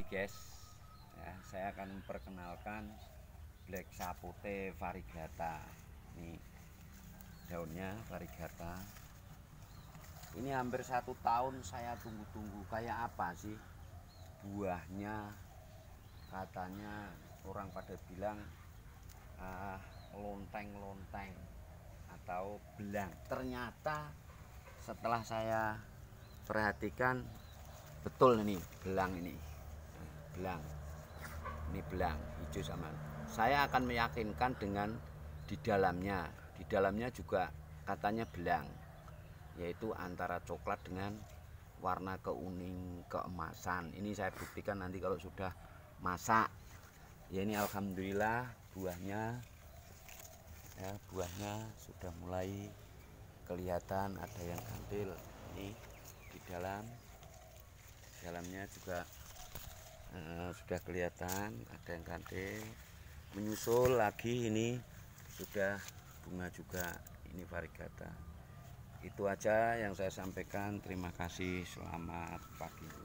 lagi guys ya, saya akan memperkenalkan black sapote varigata ini daunnya varigata ini hampir satu tahun saya tunggu-tunggu kayak apa sih buahnya katanya orang pada bilang ah, lonteng-lonteng atau belang ternyata setelah saya perhatikan betul ini belang ini belang ini belang hijau sama saya akan meyakinkan dengan di dalamnya di dalamnya juga katanya belang yaitu antara coklat dengan warna keuning keemasan ini saya buktikan nanti kalau sudah masak ya ini alhamdulillah buahnya ya buahnya sudah mulai kelihatan ada yang gantil ini di dalam dalamnya juga Eh, sudah kelihatan ada yang kante menyusul lagi ini sudah bunga juga ini varigata itu aja yang saya sampaikan terima kasih selamat pagi